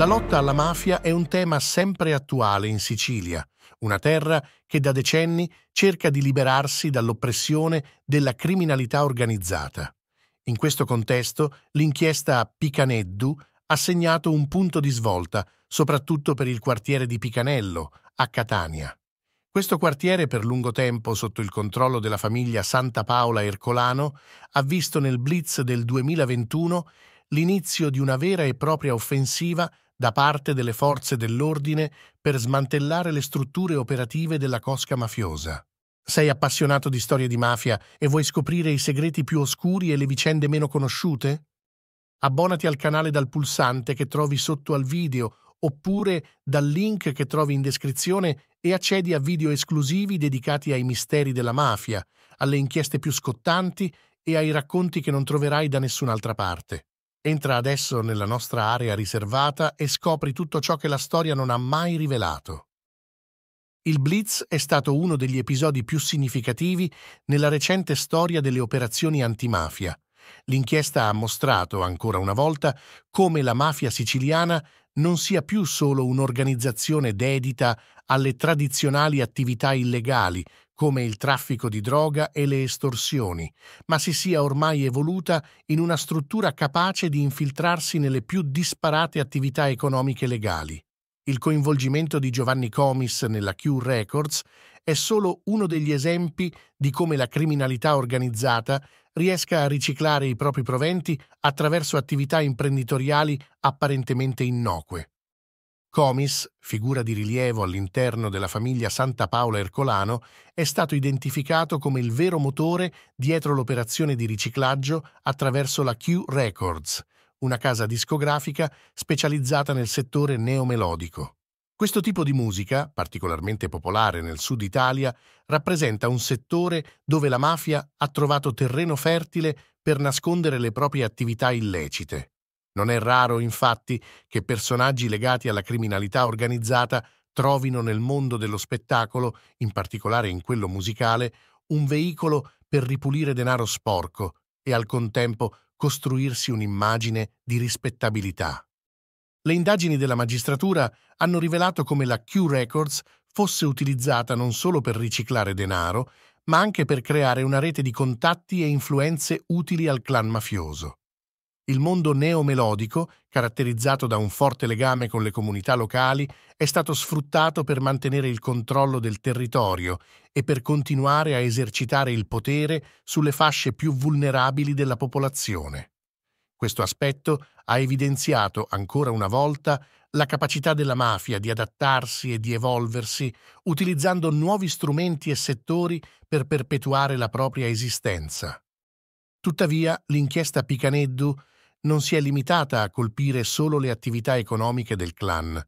La lotta alla mafia è un tema sempre attuale in Sicilia, una terra che da decenni cerca di liberarsi dall'oppressione della criminalità organizzata. In questo contesto, l'inchiesta Picaneddu ha segnato un punto di svolta, soprattutto per il quartiere di Picanello, a Catania. Questo quartiere, per lungo tempo sotto il controllo della famiglia Santa Paola Ercolano, ha visto nel blitz del 2021 l'inizio di una vera e propria offensiva da parte delle forze dell'ordine per smantellare le strutture operative della cosca mafiosa. Sei appassionato di storie di mafia e vuoi scoprire i segreti più oscuri e le vicende meno conosciute? Abbonati al canale dal pulsante che trovi sotto al video oppure dal link che trovi in descrizione e accedi a video esclusivi dedicati ai misteri della mafia, alle inchieste più scottanti e ai racconti che non troverai da nessun'altra parte. Entra adesso nella nostra area riservata e scopri tutto ciò che la storia non ha mai rivelato. Il Blitz è stato uno degli episodi più significativi nella recente storia delle operazioni antimafia. L'inchiesta ha mostrato, ancora una volta, come la mafia siciliana non sia più solo un'organizzazione dedita alle tradizionali attività illegali come il traffico di droga e le estorsioni, ma si sia ormai evoluta in una struttura capace di infiltrarsi nelle più disparate attività economiche legali. Il coinvolgimento di Giovanni Comis nella Q Records è solo uno degli esempi di come la criminalità organizzata riesca a riciclare i propri proventi attraverso attività imprenditoriali apparentemente innocue. Comis, figura di rilievo all'interno della famiglia Santa Paola Ercolano, è stato identificato come il vero motore dietro l'operazione di riciclaggio attraverso la Q Records, una casa discografica specializzata nel settore neomelodico. Questo tipo di musica, particolarmente popolare nel sud Italia, rappresenta un settore dove la mafia ha trovato terreno fertile per nascondere le proprie attività illecite. Non è raro, infatti, che personaggi legati alla criminalità organizzata trovino nel mondo dello spettacolo, in particolare in quello musicale, un veicolo per ripulire denaro sporco e al contempo costruirsi un'immagine di rispettabilità. Le indagini della magistratura hanno rivelato come la Q Records fosse utilizzata non solo per riciclare denaro, ma anche per creare una rete di contatti e influenze utili al clan mafioso il mondo neomelodico, caratterizzato da un forte legame con le comunità locali, è stato sfruttato per mantenere il controllo del territorio e per continuare a esercitare il potere sulle fasce più vulnerabili della popolazione. Questo aspetto ha evidenziato ancora una volta la capacità della mafia di adattarsi e di evolversi utilizzando nuovi strumenti e settori per perpetuare la propria esistenza. Tuttavia, l'inchiesta Picaneddu non si è limitata a colpire solo le attività economiche del clan.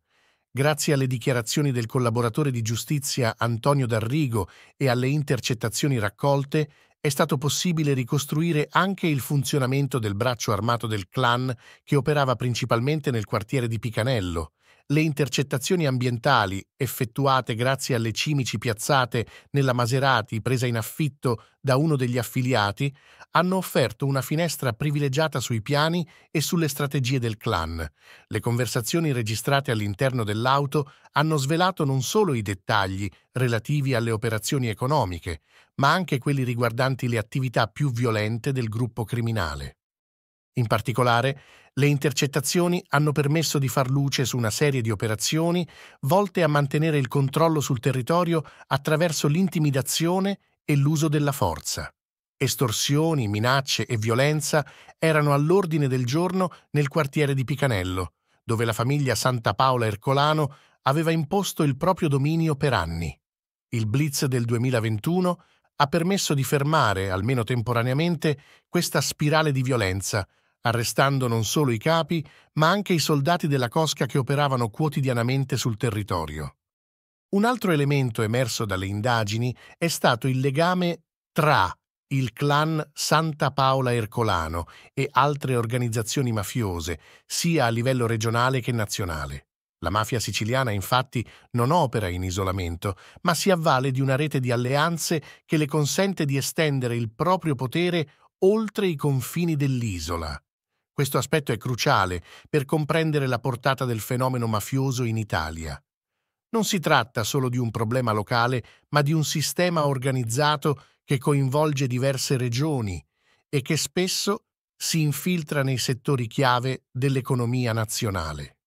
Grazie alle dichiarazioni del collaboratore di giustizia Antonio D'Arrigo e alle intercettazioni raccolte, è stato possibile ricostruire anche il funzionamento del braccio armato del clan che operava principalmente nel quartiere di Picanello, le intercettazioni ambientali effettuate grazie alle cimici piazzate nella Maserati presa in affitto da uno degli affiliati hanno offerto una finestra privilegiata sui piani e sulle strategie del clan. Le conversazioni registrate all'interno dell'auto hanno svelato non solo i dettagli relativi alle operazioni economiche, ma anche quelli riguardanti le attività più violente del gruppo criminale. In particolare, le intercettazioni hanno permesso di far luce su una serie di operazioni volte a mantenere il controllo sul territorio attraverso l'intimidazione e l'uso della forza. Estorsioni, minacce e violenza erano all'ordine del giorno nel quartiere di Picanello, dove la famiglia Santa Paola Ercolano aveva imposto il proprio dominio per anni. Il blitz del 2021 ha permesso di fermare, almeno temporaneamente, questa spirale di violenza, arrestando non solo i capi, ma anche i soldati della Cosca che operavano quotidianamente sul territorio. Un altro elemento emerso dalle indagini è stato il legame tra il clan Santa Paola Ercolano e altre organizzazioni mafiose, sia a livello regionale che nazionale. La mafia siciliana infatti non opera in isolamento, ma si avvale di una rete di alleanze che le consente di estendere il proprio potere oltre i confini dell'isola. Questo aspetto è cruciale per comprendere la portata del fenomeno mafioso in Italia. Non si tratta solo di un problema locale, ma di un sistema organizzato che coinvolge diverse regioni e che spesso si infiltra nei settori chiave dell'economia nazionale.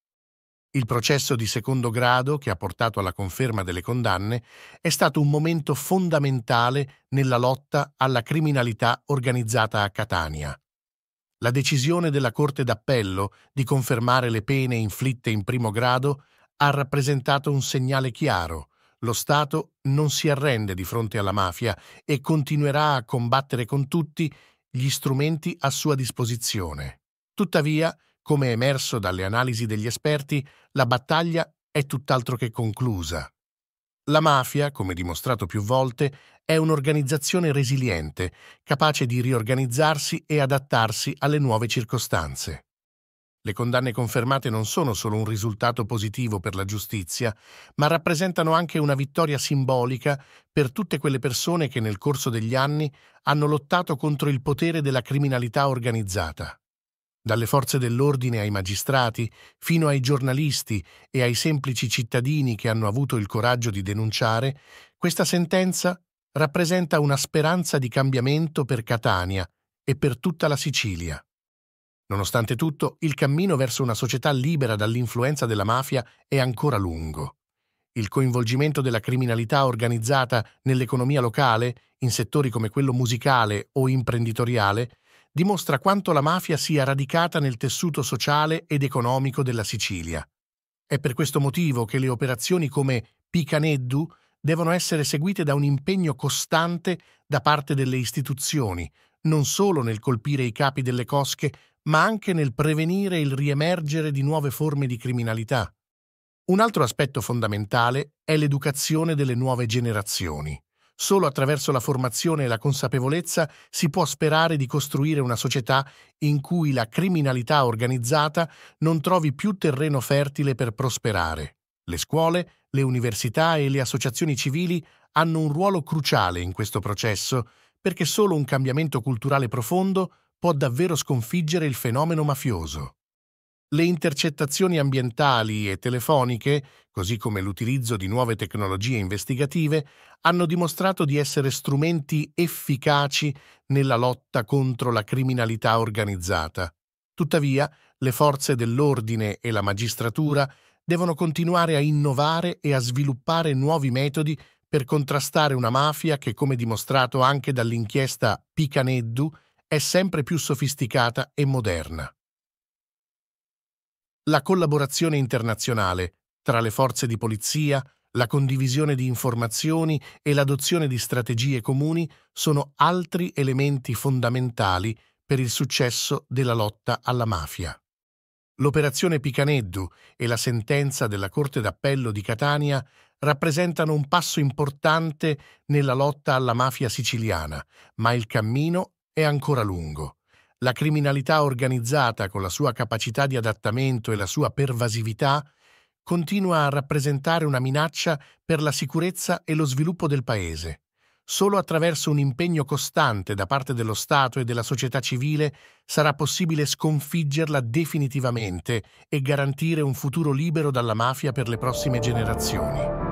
Il processo di secondo grado, che ha portato alla conferma delle condanne, è stato un momento fondamentale nella lotta alla criminalità organizzata a Catania la decisione della Corte d'Appello di confermare le pene inflitte in primo grado ha rappresentato un segnale chiaro. Lo Stato non si arrende di fronte alla mafia e continuerà a combattere con tutti gli strumenti a sua disposizione. Tuttavia, come emerso dalle analisi degli esperti, la battaglia è tutt'altro che conclusa. La mafia, come dimostrato più volte, è un'organizzazione resiliente, capace di riorganizzarsi e adattarsi alle nuove circostanze. Le condanne confermate non sono solo un risultato positivo per la giustizia, ma rappresentano anche una vittoria simbolica per tutte quelle persone che nel corso degli anni hanno lottato contro il potere della criminalità organizzata dalle forze dell'ordine ai magistrati, fino ai giornalisti e ai semplici cittadini che hanno avuto il coraggio di denunciare, questa sentenza rappresenta una speranza di cambiamento per Catania e per tutta la Sicilia. Nonostante tutto, il cammino verso una società libera dall'influenza della mafia è ancora lungo. Il coinvolgimento della criminalità organizzata nell'economia locale, in settori come quello musicale o imprenditoriale, dimostra quanto la mafia sia radicata nel tessuto sociale ed economico della Sicilia. È per questo motivo che le operazioni come Picaneddu devono essere seguite da un impegno costante da parte delle istituzioni, non solo nel colpire i capi delle cosche, ma anche nel prevenire il riemergere di nuove forme di criminalità. Un altro aspetto fondamentale è l'educazione delle nuove generazioni. Solo attraverso la formazione e la consapevolezza si può sperare di costruire una società in cui la criminalità organizzata non trovi più terreno fertile per prosperare. Le scuole, le università e le associazioni civili hanno un ruolo cruciale in questo processo, perché solo un cambiamento culturale profondo può davvero sconfiggere il fenomeno mafioso le intercettazioni ambientali e telefoniche, così come l'utilizzo di nuove tecnologie investigative, hanno dimostrato di essere strumenti efficaci nella lotta contro la criminalità organizzata. Tuttavia, le forze dell'ordine e la magistratura devono continuare a innovare e a sviluppare nuovi metodi per contrastare una mafia che, come dimostrato anche dall'inchiesta Picaneddu, è sempre più sofisticata e moderna la collaborazione internazionale tra le forze di polizia, la condivisione di informazioni e l'adozione di strategie comuni sono altri elementi fondamentali per il successo della lotta alla mafia. L'operazione Picaneddu e la sentenza della Corte d'Appello di Catania rappresentano un passo importante nella lotta alla mafia siciliana, ma il cammino è ancora lungo. La criminalità organizzata, con la sua capacità di adattamento e la sua pervasività, continua a rappresentare una minaccia per la sicurezza e lo sviluppo del Paese. Solo attraverso un impegno costante da parte dello Stato e della società civile sarà possibile sconfiggerla definitivamente e garantire un futuro libero dalla mafia per le prossime generazioni.